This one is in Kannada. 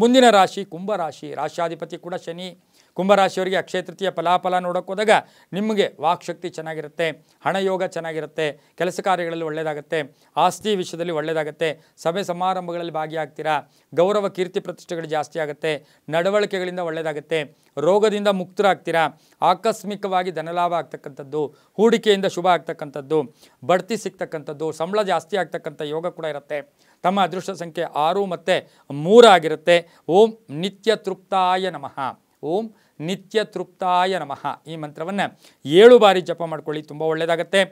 ಮುಂದಿನ ರಾಶಿ ಕುಂಭರಾಶಿ ರಾಶಾಧಿಪತಿ ಕೂಡ ಶನಿ ಕುಂಭರಾಶಿಯವರಿಗೆ ಅಕ್ಷಯ ತೃತೀಯ ಫಲಾಫಲ ನೋಡೋಕ್ಕೋದಾಗ ನಿಮಗೆ ವಾಕ್ಶಕ್ತಿ ಚೆನ್ನಾಗಿರುತ್ತೆ ಹಣಯೋಗ ಚೆನ್ನಾಗಿರುತ್ತೆ ಕೆಲಸ ಕಾರ್ಯಗಳಲ್ಲಿ ಒಳ್ಳೆಯದಾಗುತ್ತೆ ಆಸ್ತಿ ವಿಷಯದಲ್ಲಿ ಒಳ್ಳೆಯದಾಗುತ್ತೆ ಸಭೆ ಸಮಾರಂಭಗಳಲ್ಲಿ ಭಾಗಿಯಾಗ್ತೀರಾ ಗೌರವ ಕೀರ್ತಿ ಪ್ರತಿಷ್ಠೆಗಳು ಜಾಸ್ತಿ ಆಗುತ್ತೆ ನಡವಳಿಕೆಗಳಿಂದ ಒಳ್ಳೆಯದಾಗುತ್ತೆ ರೋಗದಿಂದ ಮುಕ್ತರಾಗ್ತೀರಾ ಆಕಸ್ಮಿಕವಾಗಿ ಧನಲಾಭ ಆಗ್ತಕ್ಕಂಥದ್ದು ಹೂಡಿಕೆಯಿಂದ ಶುಭ ಆಗ್ತಕ್ಕಂಥದ್ದು ಬಡ್ತಿ ಸಿಗ್ತಕ್ಕಂಥದ್ದು ಸಂಬಳ ಜಾಸ್ತಿ ಆಗ್ತಕ್ಕಂಥ ಯೋಗ ಕೂಡ ಇರುತ್ತೆ ತಮ್ಮ ಅದೃಷ್ಟ ಸಂಖ್ಯೆ ಆರು ಮತ್ತು ಮೂರಾಗಿರುತ್ತೆ ಓಂ ನಿತ್ಯ ತೃಪ್ತಾಯ ನಮಃ ಓಂ ನಿತ್ಯ ತೃಪ್ತಾಯ ನಮಃ ಈ ಮಂತ್ರವನ್ನು ಏಳು ಬಾರಿ ಜಪ ಮಾಡ್ಕೊಳ್ಳಿ ತುಂಬ ಒಳ್ಳೆಯದಾಗತ್ತೆ